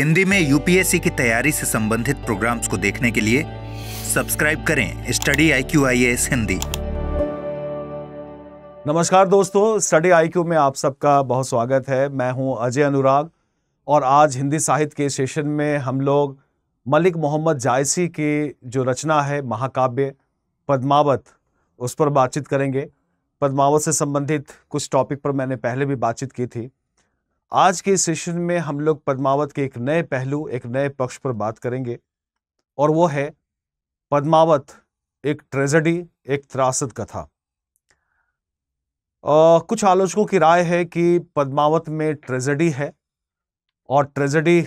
हिंदी में यूपीएससी की तैयारी से संबंधित प्रोग्राम्स को देखने के लिए सब्सक्राइब करें study I Q I S Hindi नमस्कार दोस्तों स्टडी आई क्यू में आप सबका बहुत स्वागत है मैं हूं अजय अनुराग और आज हिंदी साहित्य के सेशन में हम लोग मलिक मोहम्मद जायसी की जो रचना है महाकाव्य पद्मावत उस पर बातचीत करेंगे पद्मावत से संबंधित कुछ टॉपिक पर मैंने पहले भी बातचीत की थी आज के सेशन में हम लोग पद्मावत के एक नए पहलू एक नए पक्ष पर बात करेंगे और वो है पद्मावत एक ट्रेजेडी एक त्रासद कथा कुछ आलोचकों की राय है कि पद्मावत में ट्रेजेडी है और ट्रेजेडी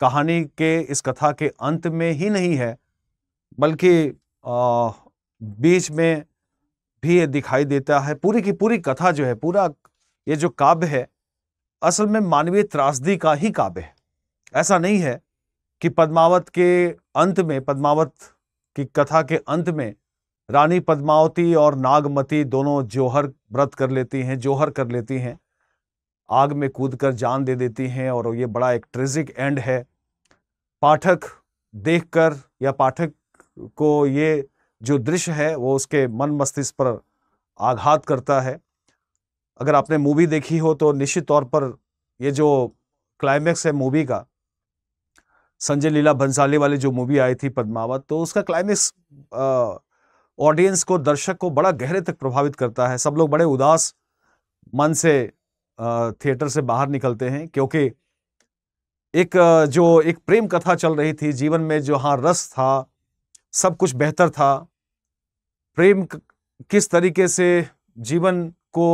कहानी के इस कथा के अंत में ही नहीं है बल्कि बीच में भी ये दिखाई देता है पूरी की पूरी कथा जो है पूरा ये जो काव्य है असल में मानवीय त्रासदी का ही काबे है ऐसा नहीं है कि पद्मावत के अंत में पद्मावत की कथा के अंत में रानी पद्मावती और नागमती दोनों जोहर व्रत कर लेती हैं जोहर कर लेती हैं आग में कूद कर जान दे देती हैं और ये बड़ा एक ट्रेजिक एंड है पाठक देखकर या पाठक को ये जो दृश्य है वो उसके मन मस्तिष्क पर आघात करता है अगर आपने मूवी देखी हो तो निश्चित तौर पर ये जो क्लाइमैक्स है मूवी का संजय लीला भंसाली वाली जो मूवी आई थी पद्मावत तो उसका क्लाइमैक्स ऑडियंस को दर्शक को बड़ा गहरे तक प्रभावित करता है सब लोग बड़े उदास मन से थिएटर से बाहर निकलते हैं क्योंकि एक जो एक प्रेम कथा चल रही थी जीवन में जो हाँ रस था सब कुछ बेहतर था प्रेम किस तरीके से जीवन को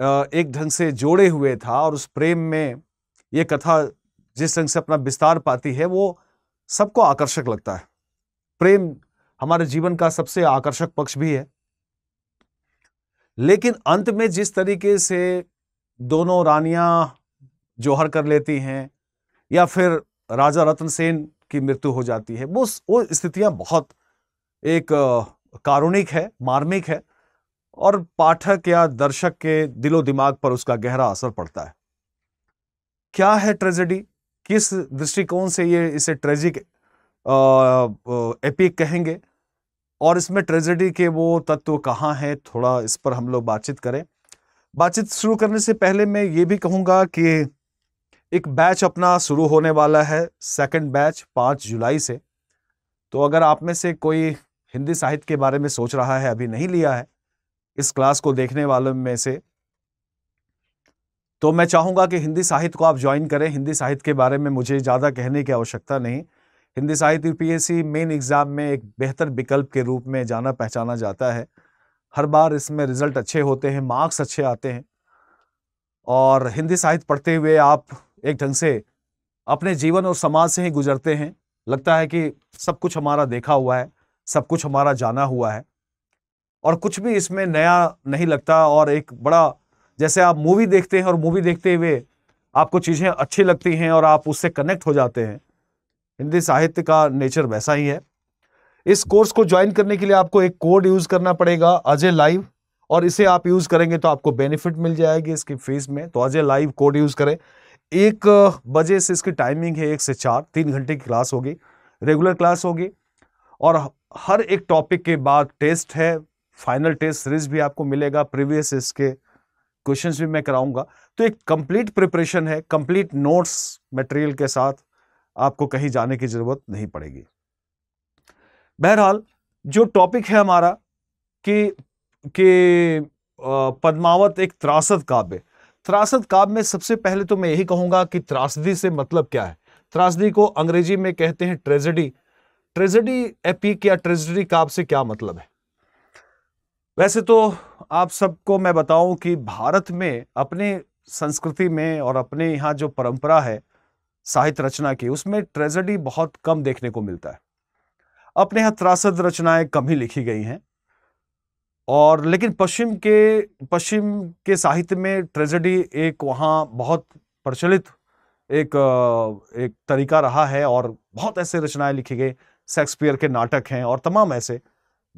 एक ढंग से जोड़े हुए था और उस प्रेम में ये कथा जिस ढंग से अपना विस्तार पाती है वो सबको आकर्षक लगता है प्रेम हमारे जीवन का सबसे आकर्षक पक्ष भी है लेकिन अंत में जिस तरीके से दोनों रानियां जोहर कर लेती हैं या फिर राजा रतन सेन की मृत्यु हो जाती है वो वो स्थितियां बहुत एक कारुणिक है मार्मिक है और पाठक या दर्शक के दिलो दिमाग पर उसका गहरा असर पड़ता है क्या है ट्रेजेडी किस दृष्टिकोण से ये इसे ट्रेजिक एपिक कहेंगे और इसमें ट्रेजेडी के वो तत्व कहाँ हैं थोड़ा इस पर हम लोग बातचीत करें बातचीत शुरू करने से पहले मैं ये भी कहूँगा कि एक बैच अपना शुरू होने वाला है सेकंड बैच पाँच जुलाई से तो अगर आप में से कोई हिंदी साहित्य के बारे में सोच रहा है अभी नहीं लिया है इस क्लास को देखने वालों में से तो मैं चाहूंगा कि हिंदी साहित्य को आप ज्वाइन करें हिंदी साहित्य के बारे में मुझे ज़्यादा कहने की आवश्यकता नहीं हिंदी साहित्य यूपीएससी मेन एग्ज़ाम में एक बेहतर विकल्प के रूप में जाना पहचाना जाता है हर बार इसमें रिज़ल्ट अच्छे होते हैं मार्क्स अच्छे आते हैं और हिंदी साहित्य पढ़ते हुए आप एक ढंग से अपने जीवन और समाज से ही गुजरते हैं लगता है कि सब कुछ हमारा देखा हुआ है सब कुछ हमारा जाना हुआ है और कुछ भी इसमें नया नहीं लगता और एक बड़ा जैसे आप मूवी देखते हैं और मूवी देखते हुए आपको चीज़ें अच्छी लगती हैं और आप उससे कनेक्ट हो जाते हैं हिंदी साहित्य का नेचर वैसा ही है इस कोर्स को ज्वाइन करने के लिए आपको एक कोड यूज़ करना पड़ेगा अजय लाइव और इसे आप यूज़ करेंगे तो आपको बेनिफिट मिल जाएगी इसकी फीस में तो अजय लाइव कोड यूज़ करें एक बजे से इसकी टाइमिंग है एक से चार तीन घंटे की क्लास होगी रेगुलर क्लास होगी और हर एक टॉपिक के बाद टेस्ट है फाइनल टेस्ट सीरीज भी आपको मिलेगा प्रीवियस इसके क्वेश्चंस भी मैं कराऊंगा तो एक कंप्लीट प्रिपरेशन है कंप्लीट नोट्स मटेरियल के साथ आपको कहीं जाने की ज़रूरत नहीं पड़ेगी बहरहाल जो टॉपिक है हमारा कि कि पद्मावत एक त्रासद काव्य त्रासद काव्य में सबसे पहले तो मैं यही कहूंगा कि त्रासदी से मतलब क्या है त्रासदी को अंग्रेजी में कहते हैं ट्रेजेडी ट्रेजेडी एपिक या ट्रेजेडी काव्य से क्या मतलब है वैसे तो आप सबको मैं बताऊं कि भारत में अपने संस्कृति में और अपने यहाँ जो परंपरा है साहित्य रचना की उसमें ट्रेजेडी बहुत कम देखने को मिलता है अपने यहाँ त्रासद रचनाएं कम ही लिखी गई हैं और लेकिन पश्चिम के पश्चिम के साहित्य में ट्रेजेडी एक वहाँ बहुत प्रचलित एक एक तरीका रहा है और बहुत ऐसे रचनाएं लिखी गई शेक्सपियर के नाटक हैं और तमाम ऐसे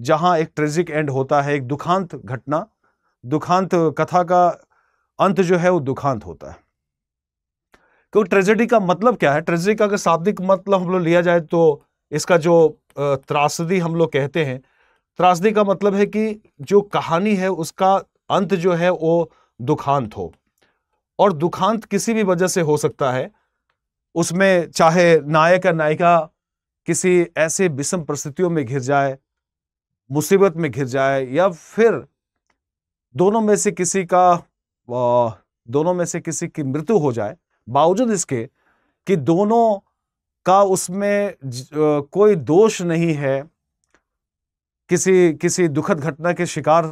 जहां एक ट्रेजिक एंड होता है एक दुखांत घटना दुखांत कथा का अंत जो है वो दुखांत होता है क्योंकि ट्रेजेडी का मतलब क्या है ट्रेजेडी का अगर शाब्दिक मतलब हम लोग लिया जाए तो इसका जो त्रासदी हम लोग कहते हैं त्रासदी का मतलब है कि जो कहानी है उसका अंत जो है वो दुखांत हो और दुखांत किसी भी वजह से हो सकता है उसमें चाहे नायक या नायिका किसी ऐसे विषम परिस्थितियों में घिर जाए मुसीबत में घिर जाए या फिर दोनों में से किसी का दोनों में से किसी की मृत्यु हो जाए बावजूद इसके कि दोनों का उसमें कोई दोष नहीं है किसी किसी दुखद घटना के शिकार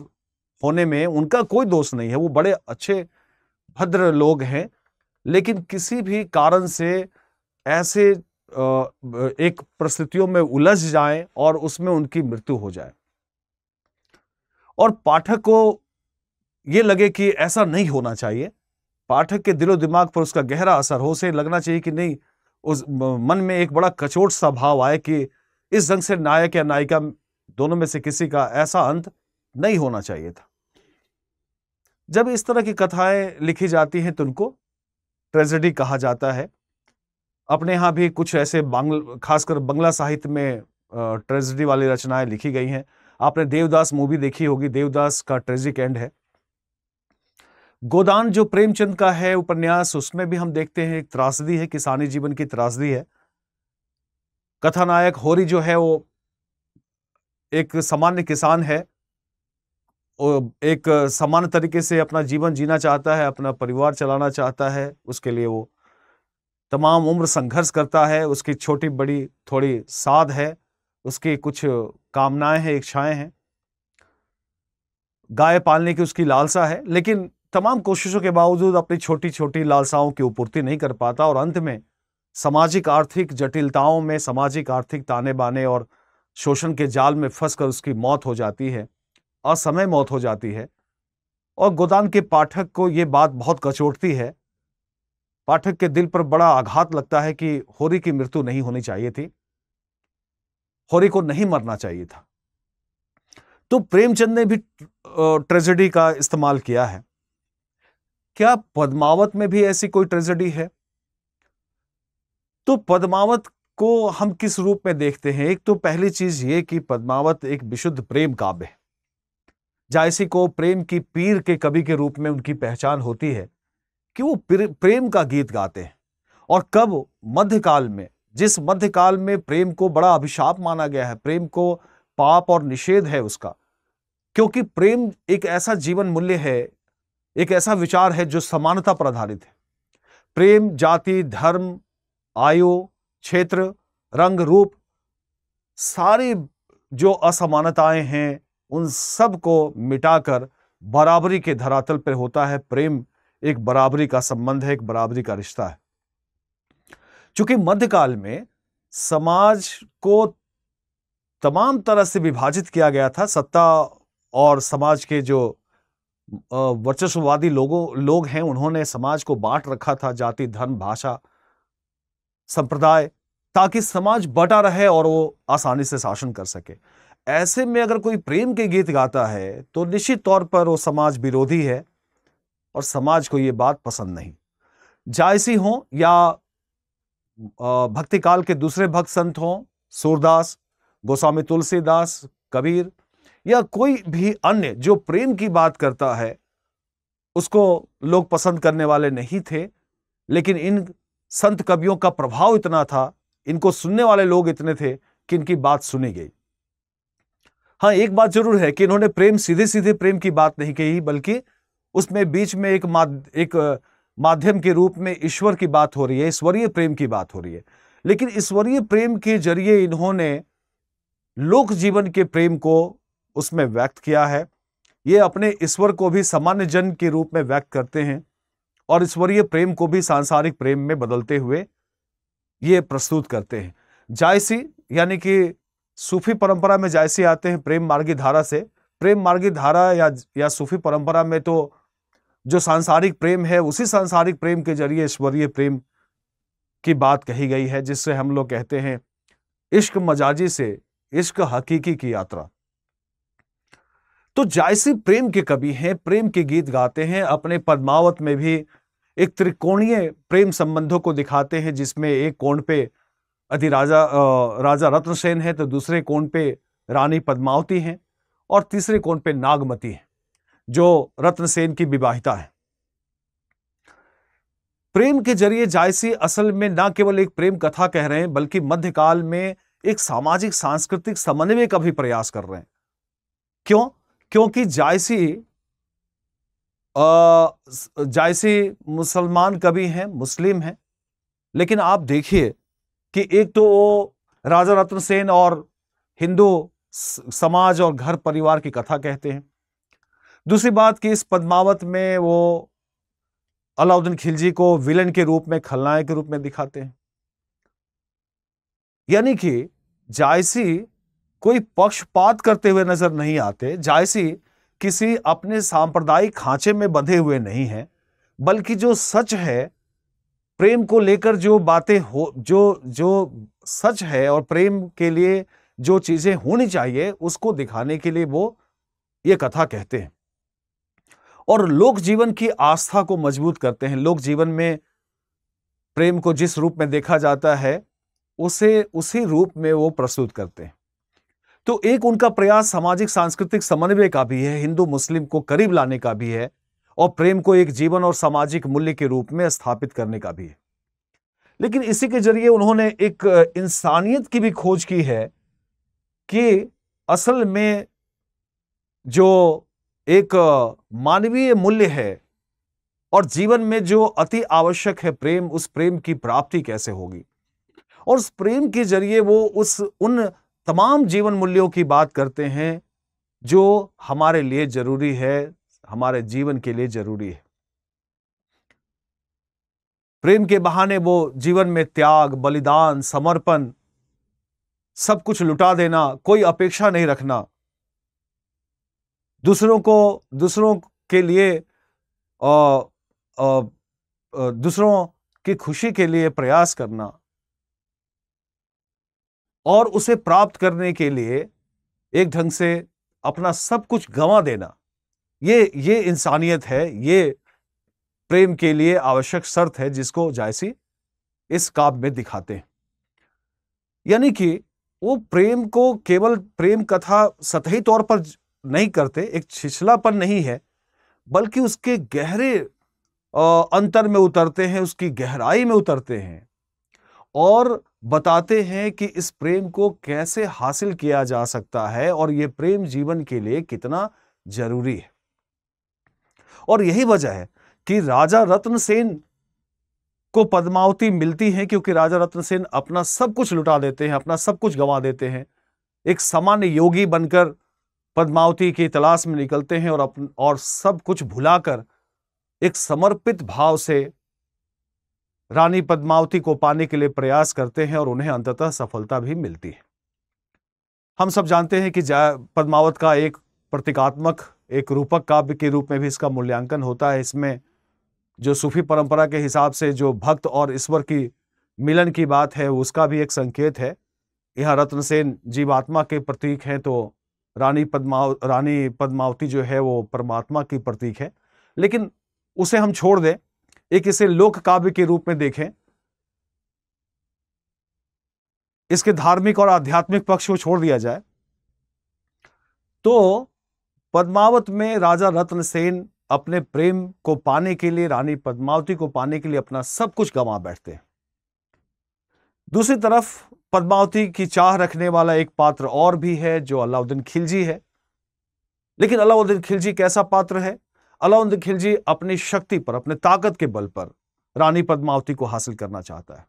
होने में उनका कोई दोष नहीं है वो बड़े अच्छे भद्र लोग हैं लेकिन किसी भी कारण से ऐसे एक परिस्थितियों में उलझ जाएं और उसमें उनकी मृत्यु हो जाए और पाठक को ये लगे कि ऐसा नहीं होना चाहिए पाठक के दिलो दिमाग पर उसका गहरा असर हो से लगना चाहिए कि नहीं उस मन में एक बड़ा कचोट सा भाव आए कि इस ढंग से नायक या नायिका दोनों में से किसी का ऐसा अंत नहीं होना चाहिए था जब इस तरह की कथाएं लिखी जाती हैं तो उनको ट्रेजेडी कहा जाता है अपने यहाँ भी कुछ ऐसे बांग्ला खासकर बंगला साहित्य में ट्रेजेडी वाली रचनाएं लिखी गई हैं आपने देवदास मूवी देखी होगी देवदास का ट्रेजिक एंड है गोदान जो प्रेमचंद का है उपन्यास उसमें भी हम देखते हैं एक त्रासदी है किसानी जीवन की त्रासदी है कथानायक होरी जो है वो एक सामान्य किसान है एक सामान्य तरीके से अपना जीवन जीना चाहता है अपना परिवार चलाना चाहता है उसके लिए वो तमाम उम्र संघर्ष करता है उसकी छोटी बड़ी थोड़ी साध है उसकी कुछ कामनाएं हैं इच्छाएं हैं गाय पालने की उसकी लालसा है लेकिन तमाम कोशिशों के बावजूद अपनी छोटी छोटी लालसाओं की उपूर्ति नहीं कर पाता और अंत में सामाजिक आर्थिक जटिलताओं में सामाजिक आर्थिक ताने बाने और शोषण के जाल में फंसकर उसकी मौत हो जाती है असमय मौत हो जाती है और गोदान के पाठक को ये बात बहुत कचोटती है पाठक के दिल पर बड़ा आघात लगता है कि होरी की मृत्यु नहीं होनी चाहिए थी होरी को नहीं मरना चाहिए था तो प्रेमचंद ने भी ट्रेजेडी का इस्तेमाल किया है क्या पद्मावत में भी ऐसी कोई ट्रेजेडी है तो पद्मावत को हम किस रूप में देखते हैं एक तो पहली चीज ये कि पद्मावत एक विशुद्ध प्रेम काव्य है जायसी को प्रेम की पीर के कवि के रूप में उनकी पहचान होती है कि वो प्रेम का गीत गाते हैं और कब मध्यकाल में जिस मध्यकाल में प्रेम को बड़ा अभिशाप माना गया है प्रेम को पाप और निषेध है उसका क्योंकि प्रेम एक ऐसा जीवन मूल्य है एक ऐसा विचार है जो समानता पर आधारित है प्रेम जाति धर्म आयु क्षेत्र रंग रूप सारी जो असमानताएं हैं उन सब को मिटाकर बराबरी के धरातल पर होता है प्रेम एक बराबरी का संबंध है एक बराबरी का रिश्ता है चूंकि मध्यकाल में समाज को तमाम तरह से विभाजित किया गया था सत्ता और समाज के जो वर्चस्ववादी लोगों लोग हैं उन्होंने समाज को बांट रखा था जाति धर्म भाषा संप्रदाय ताकि समाज बटा रहे और वो आसानी से शासन कर सके ऐसे में अगर कोई प्रेम के गीत गाता है तो निश्चित तौर पर वो समाज विरोधी है और समाज को ये बात पसंद नहीं जायसी हो या भक्ति काल के दूसरे भक्त संत हों सूरदास गोस्वामी तुलसीदास कबीर या कोई भी अन्य जो प्रेम की बात करता है उसको लोग पसंद करने वाले नहीं थे लेकिन इन संत कवियों का प्रभाव इतना था इनको सुनने वाले लोग इतने थे कि इनकी बात सुनी गई हाँ एक बात जरूर है कि इन्होंने प्रेम सीधे सीधे प्रेम की बात नहीं कही बल्कि उसमें बीच में एक माद एक माध्यम के रूप में ईश्वर की बात हो रही है ईश्वरीय प्रेम की बात हो रही है लेकिन ईश्वरीय प्रेम के जरिए इन्होंने लोक जीवन के प्रेम को उसमें व्यक्त किया है ये अपने ईश्वर को भी सामान्य जन के रूप में व्यक्त करते हैं और ईश्वरीय प्रेम को भी सांसारिक प्रेम में बदलते हुए ये प्रस्तुत करते हैं जायसी यानी कि सूफी परंपरा में जायसी आते हैं प्रेम मार्गी धारा से प्रेम मार्गी धारा या या सूफी परंपरा में तो जो सांसारिक प्रेम है उसी सांसारिक प्रेम के जरिए ईश्वरीय प्रेम की बात कही गई है जिससे हम लोग कहते हैं इश्क मजाजी से इश्क हकीकी की यात्रा तो जायसी प्रेम के कवि हैं प्रेम के गीत गाते हैं अपने पद्मावत में भी एक त्रिकोणीय प्रेम संबंधों को दिखाते हैं जिसमें एक कोण पे अधिराजा राजा रत्नसेन है तो दूसरे कोण पे रानी पद्मावती हैं और तीसरे कोण पे नागमती हैं जो रत्न सेन की विवाहिता है प्रेम के जरिए जायसी असल में ना केवल एक प्रेम कथा कह रहे हैं बल्कि मध्यकाल में एक सामाजिक सांस्कृतिक समन्वय का भी प्रयास कर रहे हैं क्यों क्योंकि जायसी जायसी मुसलमान कवि हैं मुस्लिम हैं लेकिन आप देखिए कि एक तो वो राजा रत्न सेन और हिंदू समाज और घर परिवार की कथा कहते हैं दूसरी बात कि इस पद्मावत में वो अलाउद्दीन खिलजी को विलन के रूप में खलनायक के रूप में दिखाते हैं यानी कि जायसी कोई पक्षपात करते हुए नजर नहीं आते जायसी किसी अपने सांप्रदायिक खांचे में बंधे हुए नहीं हैं बल्कि जो सच है प्रेम को लेकर जो बातें हो जो जो सच है और प्रेम के लिए जो चीज़ें होनी चाहिए उसको दिखाने के लिए वो ये कथा कहते हैं और लोक जीवन की आस्था को मजबूत करते हैं लोक जीवन में प्रेम को जिस रूप में देखा जाता है उसे उसी रूप में वो प्रस्तुत करते हैं तो एक उनका प्रयास सामाजिक सांस्कृतिक समन्वय का भी है हिंदू मुस्लिम को करीब लाने का भी है और प्रेम को एक जीवन और सामाजिक मूल्य के रूप में स्थापित करने का भी है लेकिन इसी के जरिए उन्होंने एक इंसानियत की भी खोज की है कि असल में जो एक मानवीय मूल्य है और जीवन में जो अति आवश्यक है प्रेम उस प्रेम की प्राप्ति कैसे होगी और उस प्रेम के जरिए वो उस उन तमाम जीवन मूल्यों की बात करते हैं जो हमारे लिए जरूरी है हमारे जीवन के लिए जरूरी है प्रेम के बहाने वो जीवन में त्याग बलिदान समर्पण सब कुछ लुटा देना कोई अपेक्षा नहीं रखना दूसरों को दूसरों के लिए दूसरों की खुशी के लिए प्रयास करना और उसे प्राप्त करने के लिए एक ढंग से अपना सब कुछ गंवा देना ये ये इंसानियत है ये प्रेम के लिए आवश्यक शर्त है जिसको जायसी इस काव्य में दिखाते हैं यानी कि वो प्रेम को केवल प्रेम कथा सतही तौर पर नहीं करते एक छिछलापन नहीं है बल्कि उसके गहरे अंतर में उतरते हैं उसकी गहराई में उतरते हैं और बताते हैं कि इस प्रेम को कैसे हासिल किया जा सकता है और ये प्रेम जीवन के लिए कितना जरूरी है और यही वजह है कि राजा रत्न सेन को पद्मावती मिलती है क्योंकि राजा रत्न सेन अपना सब कुछ लुटा देते हैं अपना सब कुछ गंवा देते हैं एक सामान्य योगी बनकर पद्मावती की तलाश में निकलते हैं और अपन और सब कुछ भुलाकर एक समर्पित भाव से रानी पद्मावती को पाने के लिए प्रयास करते हैं और उन्हें अंततः सफलता भी मिलती है हम सब जानते हैं कि पद्मावत का एक प्रतीकात्मक एक रूपक काव्य के रूप में भी इसका मूल्यांकन होता है इसमें जो सूफी परंपरा के हिसाब से जो भक्त और ईश्वर की मिलन की बात है उसका भी एक संकेत है यह रत्नसेन जीवात्मा के प्रतीक हैं तो रानी पद्माव रानी पद्मावती जो है वो परमात्मा की प्रतीक है लेकिन उसे हम छोड़ दें एक इसे लोक काव्य के रूप में देखें इसके धार्मिक और आध्यात्मिक पक्ष को छोड़ दिया जाए तो पद्मावत में राजा रत्न सेन अपने प्रेम को पाने के लिए रानी पद्मावती को पाने के लिए अपना सब कुछ गंवा बैठते हैं दूसरी तरफ पद्मावती की चाह रखने वाला एक पात्र और भी है जो अलाउद्दीन खिलजी है लेकिन अलाउद्दीन खिलजी कैसा पात्र है अलाउद्दीन खिलजी अपनी शक्ति पर अपने ताकत के बल पर रानी पद्मावती को हासिल करना चाहता है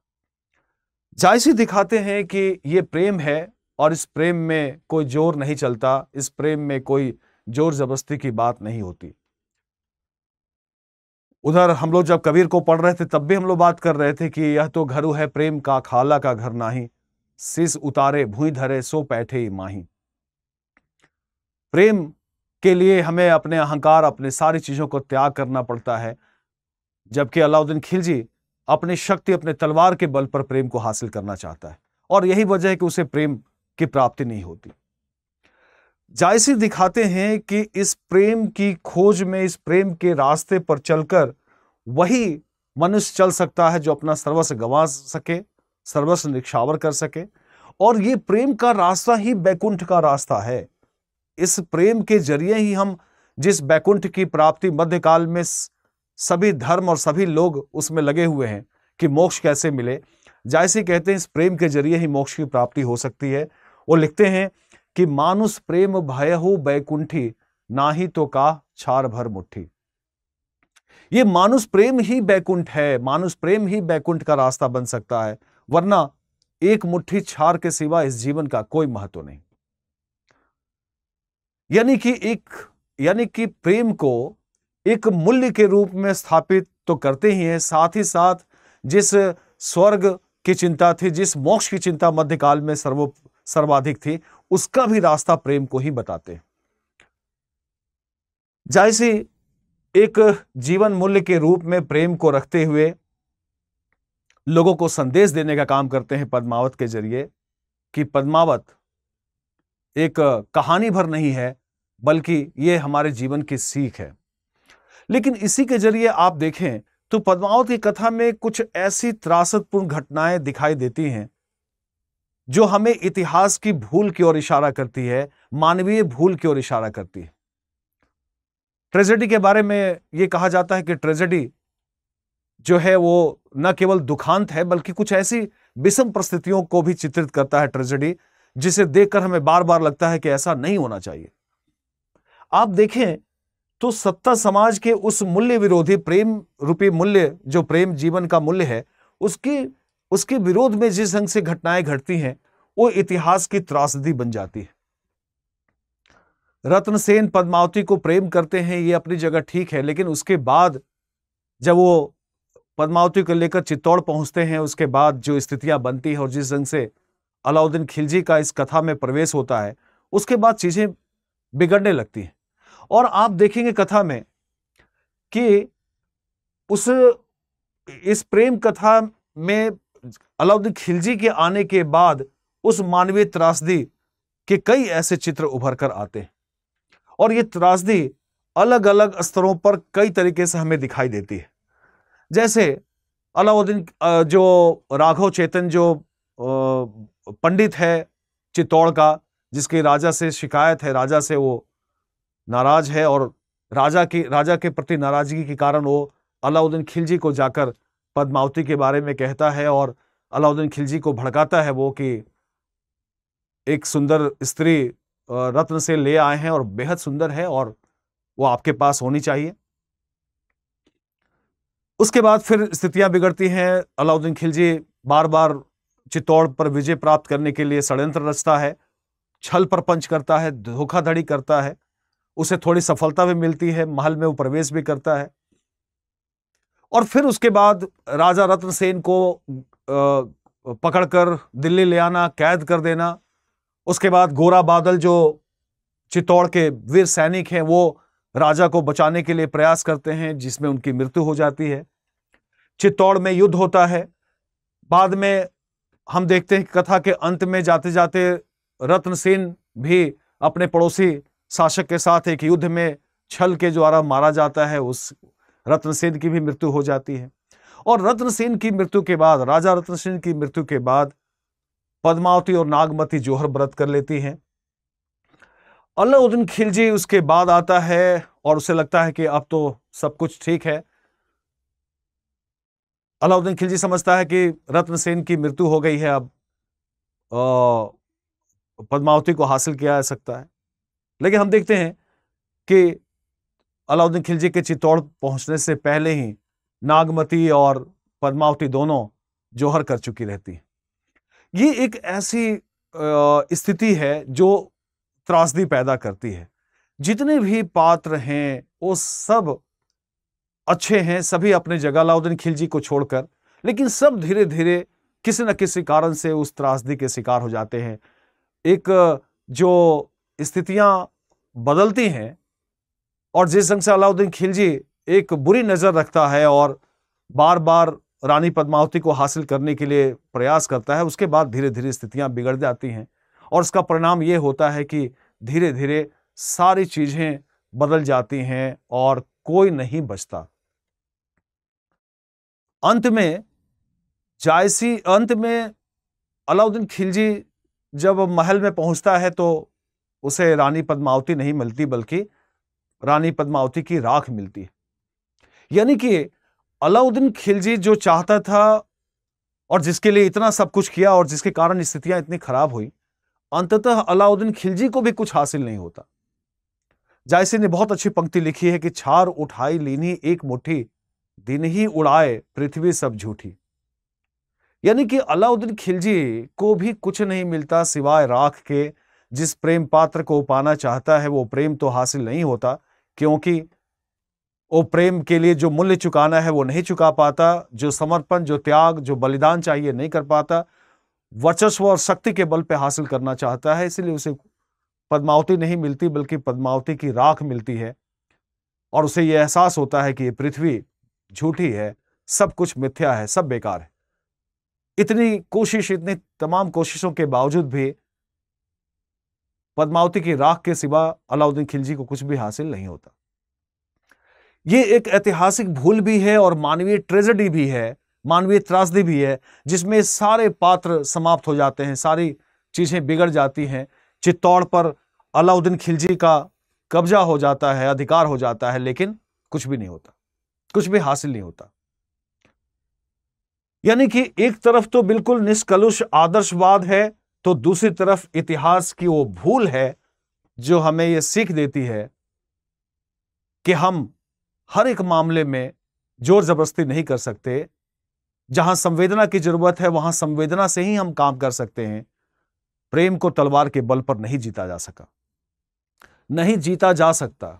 जायसी दिखाते हैं कि ये प्रेम है और इस प्रेम में कोई जोर नहीं चलता इस प्रेम में कोई जोर जबरस्ती की बात नहीं होती उधर हम लोग जब कबीर को पढ़ रहे थे तब भी हम लोग बात कर रहे थे कि यह तो घरू है प्रेम का खाला का घर नाही सिस उतारे भूई धरे सो बैठे माही प्रेम के लिए हमें अपने अहंकार अपने सारी चीज़ों को त्याग करना पड़ता है जबकि अलाउद्दीन खिलजी अपनी शक्ति अपने तलवार के बल पर प्रेम को हासिल करना चाहता है और यही वजह है कि उसे प्रेम की प्राप्ति नहीं होती जायसी दिखाते हैं कि इस प्रेम की खोज में इस प्रेम के रास्ते पर चलकर वही मनुष्य चल सकता है जो अपना सर्वस्व गंवा सके सर्वस्व निक्षावर कर सके और ये प्रेम का रास्ता ही बैकुंठ का रास्ता है इस प्रेम के जरिए ही हम जिस बैकुंठ की प्राप्ति मध्यकाल में सभी धर्म और सभी लोग उसमें लगे हुए हैं कि मोक्ष कैसे मिले जैसे कहते हैं इस प्रेम के जरिए ही मोक्ष की प्राप्ति हो सकती है वो लिखते हैं कि मानुष प्रेम हो बैकुंठी ना ही तो का छार भर मुट्ठी ये मानुष प्रेम ही बैकुंठ है मानुष प्रेम ही बैकुंठ का रास्ता बन सकता है वरना एक मुट्ठी छार के सिवा इस जीवन का कोई महत्व नहीं यानी कि एक यानी कि प्रेम को एक मूल्य के रूप में स्थापित तो करते ही हैं साथ ही साथ जिस स्वर्ग की चिंता थी जिस मोक्ष की चिंता मध्यकाल में सर्वो सर्वाधिक थी उसका भी रास्ता प्रेम को ही बताते जैसे एक जीवन मूल्य के रूप में प्रेम को रखते हुए लोगों को संदेश देने का काम करते हैं पद्मावत के जरिए कि पद्मावत एक कहानी भर नहीं है बल्कि ये हमारे जीवन की सीख है लेकिन इसी के जरिए आप देखें तो पद्मावत की कथा में कुछ ऐसी त्रासदपूर्ण घटनाएं दिखाई देती हैं जो हमें इतिहास की भूल की ओर इशारा करती है मानवीय भूल की ओर इशारा करती है ट्रेजेडी के बारे में ये कहा जाता है कि ट्रेजेडी जो है वो न केवल दुखांत है बल्कि कुछ ऐसी विषम परिस्थितियों को भी चित्रित करता है ट्रेजेडी जिसे देखकर हमें बार बार लगता है कि ऐसा नहीं होना चाहिए आप देखें तो सत्ता समाज के उस मूल्य विरोधी प्रेम रूपी मूल्य जो प्रेम जीवन का मूल्य है उसकी उसके विरोध में जिस ढंग से घटनाएं घटती हैं वो इतिहास की त्रासदी बन जाती है रत्नसेन पद्मावती को प्रेम करते हैं ये अपनी जगह ठीक है लेकिन उसके बाद जब वो पद्मावती को लेकर चित्तौड़ पहुंचते हैं उसके बाद जो स्थितियां बनती है और जिस ढंग से अलाउद्दीन खिलजी का इस कथा में प्रवेश होता है उसके बाद चीज़ें बिगड़ने लगती हैं और आप देखेंगे कथा में कि उस इस प्रेम कथा में अलाउद्दीन खिलजी के आने के बाद उस मानवीय त्रासदी के कई ऐसे चित्र उभर कर आते हैं और ये त्रासदी अलग अलग स्तरों पर कई तरीके से हमें दिखाई देती है जैसे अलाउद्दीन जो राघव चेतन जो पंडित है चित्तौड़ का जिसकी राजा से शिकायत है राजा से वो नाराज है और राजा की राजा के प्रति नाराजगी के कारण वो अलाउद्दीन खिलजी को जाकर पद्मावती के बारे में कहता है और अलाउद्दीन खिलजी को भड़काता है वो कि एक सुंदर स्त्री रत्न से ले आए हैं और बेहद सुंदर है और वो आपके पास होनी चाहिए उसके बाद फिर स्थितियां बिगड़ती हैं अलाउद्दीन खिलजी बार बार चित्तौड़ पर विजय प्राप्त करने के लिए षड्यंत्र रचता है छल प्रपंच करता है धोखाधड़ी करता है उसे थोड़ी सफलता भी मिलती है महल में वो प्रवेश भी करता है और फिर उसके बाद राजा रत्न सेन को पकड़कर दिल्ली ले आना कैद कर देना उसके बाद गोरा बादल जो चित्तौड़ के वीर सैनिक हैं वो राजा को बचाने के लिए प्रयास करते हैं जिसमें उनकी मृत्यु हो जाती है चित्तौड़ में युद्ध होता है बाद में हम देखते हैं कथा के अंत में जाते जाते रत्नसेन भी अपने पड़ोसी शासक के साथ एक युद्ध में छल के द्वारा मारा जाता है उस रत्नसेन की भी मृत्यु हो जाती है और रत्नसेन की मृत्यु के बाद राजा रत्नसेन की मृत्यु के बाद पद्मावती और नागमती जोहर व्रत कर लेती हैं अलाउद्दीन खिलजी उसके बाद आता है और उसे लगता है कि अब तो सब कुछ ठीक है अलाउद्दीन खिलजी समझता है कि रत्न सेन की मृत्यु हो गई है अब पद्मावती को हासिल किया जा सकता है लेकिन हम देखते हैं कि अलाउद्दीन खिलजी के चित्तौड़ पहुंचने से पहले ही नागमती और पद्मावती दोनों जोहर कर चुकी रहती हैं ये एक ऐसी स्थिति है जो त्रासदी पैदा करती है जितने भी पात्र हैं वो सब अच्छे हैं सभी अपने जगह अलाउद्दीन खिलजी को छोड़कर लेकिन सब धीरे धीरे किसी न किसी कारण से उस त्रासदी के शिकार हो जाते हैं एक जो स्थितियां बदलती हैं और जिस ढंग से अलाउद्दीन खिलजी एक बुरी नज़र रखता है और बार बार रानी पद्मावती को हासिल करने के लिए प्रयास करता है उसके बाद धीरे धीरे स्थितियां बिगड़ जाती हैं और उसका परिणाम ये होता है कि धीरे धीरे सारी चीज़ें बदल जाती हैं और कोई नहीं बचता अंत में जायसी अंत में अलाउद्दीन खिलजी जब महल में पहुंचता है तो उसे रानी पद्मावती नहीं मिलती बल्कि रानी पद्मावती की राख मिलती है यानी कि अलाउद्दीन खिलजी जो चाहता था और जिसके लिए इतना सब कुछ किया और जिसके कारण स्थितियां इतनी खराब हुई अंततः अलाउद्दीन खिलजी को भी कुछ हासिल नहीं होता जायसी ने बहुत अच्छी पंक्ति लिखी है कि छार उठाई लीनी एक मुट्ठी दिन ही उड़ाए पृथ्वी सब झूठी यानी कि अलाउद्दीन खिलजी को भी कुछ नहीं मिलता सिवाय राख के जिस प्रेम पात्र को पाना चाहता है वो प्रेम तो हासिल नहीं होता क्योंकि वो प्रेम के लिए जो मूल्य चुकाना है वो नहीं चुका पाता जो समर्पण जो त्याग जो बलिदान चाहिए नहीं कर पाता वर्चस्व और शक्ति के बल पे हासिल करना चाहता है इसलिए उसे पद्मावती नहीं मिलती बल्कि पद्मावती की राख मिलती है और उसे यह एहसास होता है कि यह पृथ्वी झूठी है सब कुछ मिथ्या है सब बेकार है इतनी कोशिश इतनी तमाम कोशिशों के बावजूद भी पद्मावती की राख के सिवा अलाउद्दीन खिलजी को कुछ भी हासिल नहीं होता ये एक ऐतिहासिक भूल भी है और मानवीय ट्रेजेडी भी है मानवीय त्रासदी भी है जिसमें सारे पात्र समाप्त हो जाते हैं सारी चीज़ें बिगड़ जाती हैं चित्तौड़ पर अलाउद्दीन खिलजी का कब्जा हो जाता है अधिकार हो जाता है लेकिन कुछ भी नहीं होता कुछ भी हासिल नहीं होता यानी कि एक तरफ तो बिल्कुल निष्कलुष आदर्शवाद है तो दूसरी तरफ इतिहास की वो भूल है जो हमें ये सीख देती है कि हम हर एक मामले में जोर जबरदस्ती नहीं कर सकते जहां संवेदना की जरूरत है वहां संवेदना से ही हम काम कर सकते हैं प्रेम को तलवार के बल पर नहीं जीता जा सका नहीं जीता जा सकता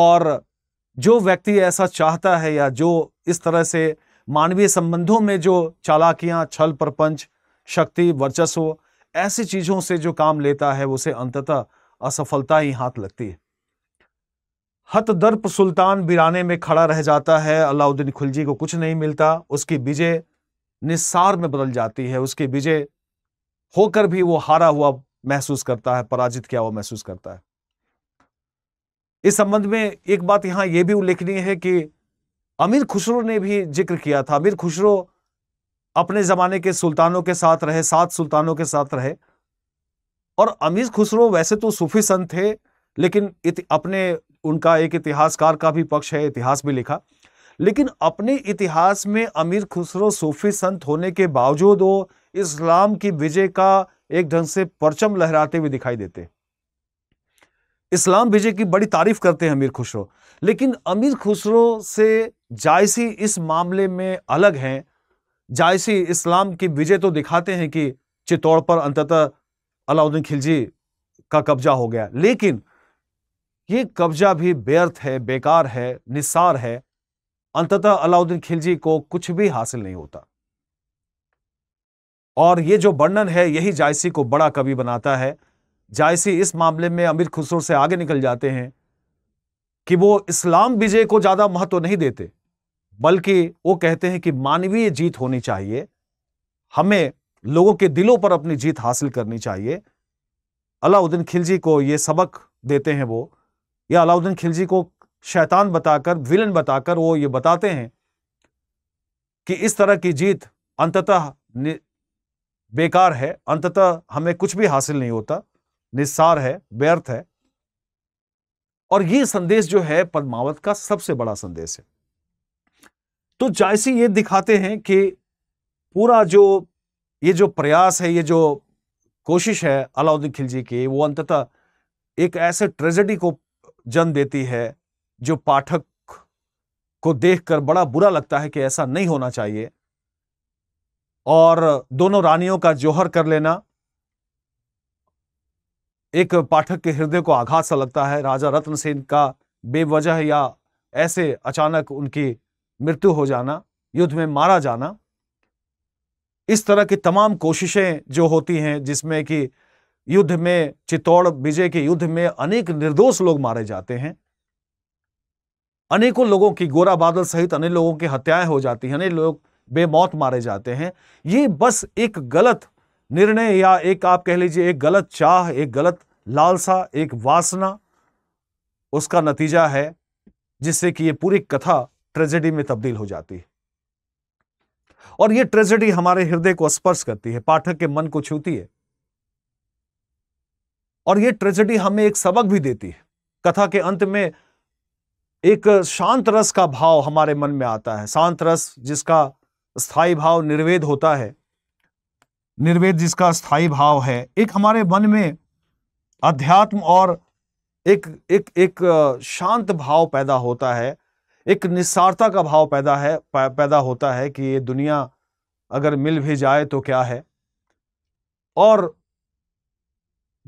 और जो व्यक्ति ऐसा चाहता है या जो इस तरह से मानवीय संबंधों में जो चालाकियां छल प्रपंच शक्ति वर्चस्व ऐसी चीजों से जो काम लेता है उसे अंततः असफलता ही हाथ लगती है हतदर्प सुल्तान बिराने में खड़ा रह जाता है अलाउद्दीन खुलजी को कुछ नहीं मिलता उसकी विजय निसार में बदल जाती है उसकी विजय होकर भी वो हारा हुआ महसूस करता है पराजित किया हुआ महसूस करता है इस संबंध में एक बात यहां यह भी उल्लेखनीय है कि अमीर खुसरो ने भी जिक्र किया था अमीर खुसरो अपने ज़माने के सुल्तानों के साथ रहे सात सुल्तानों के साथ रहे और अमीर खुसरो वैसे तो सूफी संत थे लेकिन अपने उनका एक इतिहासकार का भी पक्ष है इतिहास भी लिखा लेकिन अपने इतिहास में अमीर खुसरो सूफी संत होने के बावजूद वो इस्लाम की विजय का एक ढंग से परचम लहराते हुए दिखाई देते इस्लाम विजय की बड़ी तारीफ करते हैं अमीर खुसरो लेकिन अमीर खुसरो से जायसी इस मामले में अलग हैं जायसी इस्लाम की विजय तो दिखाते हैं कि चित्तौड़ पर अंततः अलाउद्दीन खिलजी का कब्जा हो गया लेकिन ये कब्जा भी व्यर्थ है बेकार है निसार है अंततः अलाउद्दीन खिलजी को कुछ भी हासिल नहीं होता और ये जो वर्णन है यही जायसी को बड़ा कवि बनाता है जायसी इस मामले में अमीर खुसरो से आगे निकल जाते हैं कि वो इस्लाम विजय को ज़्यादा महत्व नहीं देते बल्कि वो कहते हैं कि मानवीय जीत होनी चाहिए हमें लोगों के दिलों पर अपनी जीत हासिल करनी चाहिए अलाउद्दीन खिलजी को ये सबक देते हैं वो या अलाउद्दीन खिलजी को शैतान बताकर विलन बताकर वो ये बताते हैं कि इस तरह की जीत अंततः बेकार है अंततः हमें कुछ भी हासिल नहीं होता निस्सार है व्यर्थ है और ये संदेश जो है पद्मावत का सबसे बड़ा संदेश है तो जायसी ये दिखाते हैं कि पूरा जो ये जो प्रयास है ये जो कोशिश है अलाउद्दीन खिलजी की वो अंततः एक ऐसे ट्रेजेडी को जन्म देती है जो पाठक को देखकर बड़ा बुरा लगता है कि ऐसा नहीं होना चाहिए और दोनों रानियों का जोहर कर लेना एक पाठक के हृदय को आघात सा लगता है राजा रत्न सेन का बेवजह या ऐसे अचानक उनकी मृत्यु हो जाना युद्ध में मारा जाना इस तरह की तमाम कोशिशें जो होती हैं जिसमें कि युद्ध में चित्तौड़ विजय के युद्ध में अनेक निर्दोष लोग मारे जाते हैं अनेकों लोगों की गोरा बादल सहित अनेक लोगों की हत्याएं हो जाती हैं अनेक लोग बेमौत मारे जाते हैं ये बस एक गलत निर्णय या एक आप कह लीजिए एक गलत चाह एक गलत लालसा एक वासना उसका नतीजा है जिससे कि ये पूरी कथा ट्रेजेडी में तब्दील हो जाती है और ये ट्रेजेडी हमारे हृदय को स्पर्श करती है पाठक के मन को छूती है और ये ट्रेजेडी हमें एक सबक भी देती है कथा के अंत में एक शांत रस का भाव हमारे मन में आता है शांत रस जिसका स्थाई भाव निर्वेद होता है निर्वेद जिसका स्थाई भाव है एक हमारे मन में अध्यात्म और एक एक एक शांत भाव पैदा होता है एक निस्सारता का भाव पैदा है पैदा होता है कि ये दुनिया अगर मिल भी जाए तो क्या है और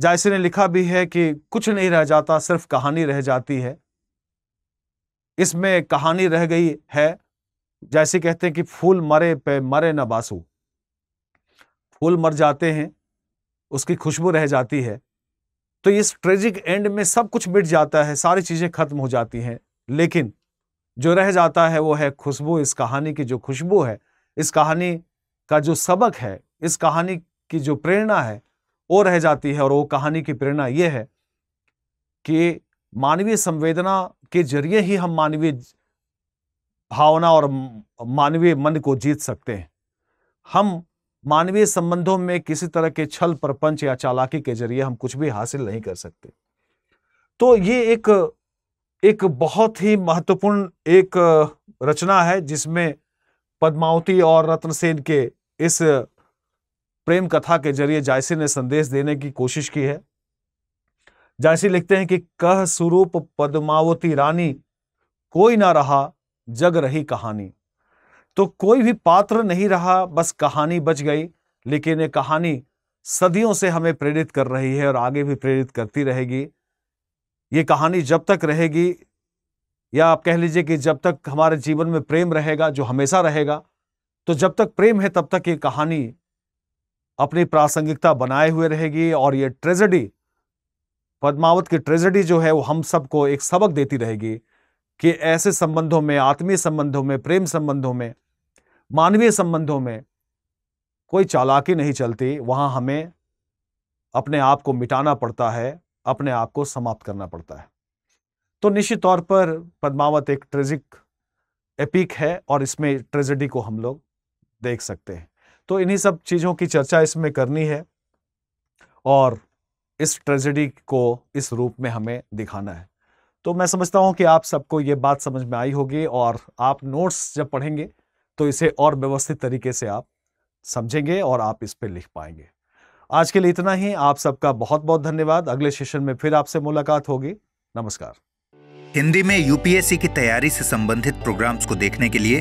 जायसी ने लिखा भी है कि कुछ नहीं रह जाता सिर्फ कहानी रह जाती है इसमें कहानी रह गई है जैसे कहते हैं कि फूल मरे पे मरे न बासु फूल मर जाते हैं उसकी खुशबू रह जाती है तो इस ट्रेजिक एंड में सब कुछ मिट जाता है सारी चीज़ें खत्म हो जाती हैं लेकिन जो रह जाता है वो है खुशबू इस कहानी की जो खुशबू है इस कहानी का जो सबक है इस कहानी की जो प्रेरणा है वो रह जाती है और वो कहानी की प्रेरणा ये है कि मानवीय संवेदना के जरिए ही हम मानवीय भावना और मानवीय मन को जीत सकते हैं हम मानवीय संबंधों में किसी तरह के छल प्रपंच या चालाकी के जरिए हम कुछ भी हासिल नहीं कर सकते तो ये एक एक बहुत ही महत्वपूर्ण एक रचना है जिसमें पद्मावती और रत्नसेन के इस प्रेम कथा के जरिए जायसी ने संदेश देने की कोशिश की है जायसी लिखते हैं कि कह स्वरूप पद्मावती रानी कोई ना रहा जग रही कहानी तो कोई भी पात्र नहीं रहा बस कहानी बच गई लेकिन ये कहानी सदियों से हमें प्रेरित कर रही है और आगे भी प्रेरित करती रहेगी ये कहानी जब तक रहेगी या आप कह लीजिए कि जब तक हमारे जीवन में प्रेम रहेगा जो हमेशा रहेगा तो जब तक प्रेम है तब तक ये कहानी अपनी प्रासंगिकता बनाए हुए रहेगी और ये ट्रेजेडी पद्मावत की ट्रेजेडी जो है वो हम सबको एक सबक देती रहेगी कि ऐसे संबंधों में आत्मीय संबंधों में प्रेम संबंधों में मानवीय संबंधों में कोई चालाकी नहीं चलती वहाँ हमें अपने आप को मिटाना पड़ता है अपने आप को समाप्त करना पड़ता है तो निश्चित तौर पर पद्मावत एक ट्रेजिक एपिक है और इसमें ट्रेजेडी को हम लोग देख सकते हैं तो इन्हीं सब चीज़ों की चर्चा इसमें करनी है और इस ट्रेजेडी को इस रूप में हमें दिखाना है तो मैं समझता हूं कि आप सबको ये बात समझ में आई होगी और आप नोट्स जब पढ़ेंगे तो इसे और व्यवस्थित तरीके से आप समझेंगे और आप इस पर लिख पाएंगे आज के लिए इतना ही आप सबका बहुत बहुत धन्यवाद अगले सेशन में फिर आपसे मुलाकात होगी नमस्कार हिंदी में यूपीएससी की तैयारी से संबंधित प्रोग्राम्स को देखने के लिए